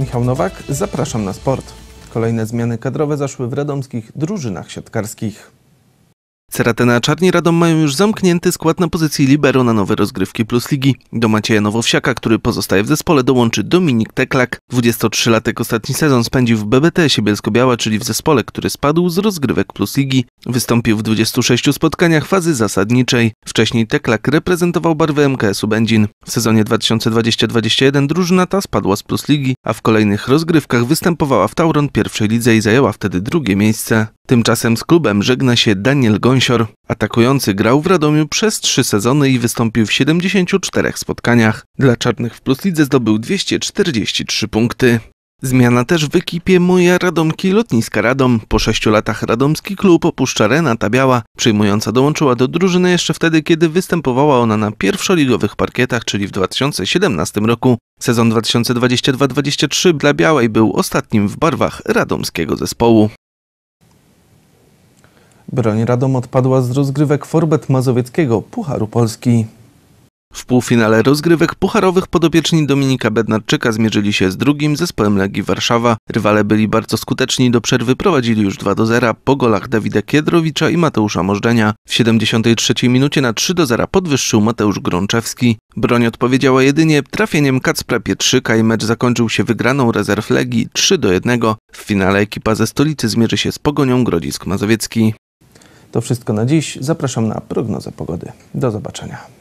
Michał Nowak, zapraszam na sport. Kolejne zmiany kadrowe zaszły w radomskich drużynach siatkarskich. Ceratena Czarni Radom mają już zamknięty skład na pozycji libero na nowe rozgrywki plus ligi. Do Macieja Nowowsiaka, który pozostaje w zespole, dołączy Dominik Teklak. 23-latek ostatni sezon spędził w BBT Bielsko-Biała, czyli w zespole, który spadł z rozgrywek plus ligi. Wystąpił w 26 spotkaniach fazy zasadniczej. Wcześniej Teklak reprezentował barwę MKS-u Będzin. W sezonie 2020-2021 drużyna ta spadła z plus ligi, a w kolejnych rozgrywkach występowała w Tauron pierwszej lidze i zajęła wtedy drugie miejsce. Tymczasem z klubem żegna się Daniel Gąsior. Atakujący grał w Radomiu przez trzy sezony i wystąpił w 74 spotkaniach. Dla Czarnych w Plus Lidze zdobył 243 punkty. Zmiana też w ekipie Moja Radomki Lotniska Radom. Po sześciu latach radomski klub opuszcza Renata Biała. Przyjmująca dołączyła do drużyny jeszcze wtedy, kiedy występowała ona na pierwszoligowych parkietach, czyli w 2017 roku. Sezon 2022-23 dla Białej był ostatnim w barwach radomskiego zespołu. Broń Radom odpadła z rozgrywek Forbet Mazowieckiego Pucharu Polski. W półfinale rozgrywek pucharowych podopieczni Dominika Bednarczyka zmierzyli się z drugim zespołem Legii Warszawa. Rywale byli bardzo skuteczni, do przerwy prowadzili już 2 do 0 po golach Dawida Kiedrowicza i Mateusza Możdżenia. W 73 minucie na 3 do 0 podwyższył Mateusz Grączewski. Broń odpowiedziała jedynie trafieniem Kacpra Pietrzyka i mecz zakończył się wygraną rezerw Legii 3 do 1. W finale ekipa ze stolicy zmierzy się z Pogonią Grodzisk Mazowiecki. To wszystko na dziś. Zapraszam na prognozę pogody. Do zobaczenia.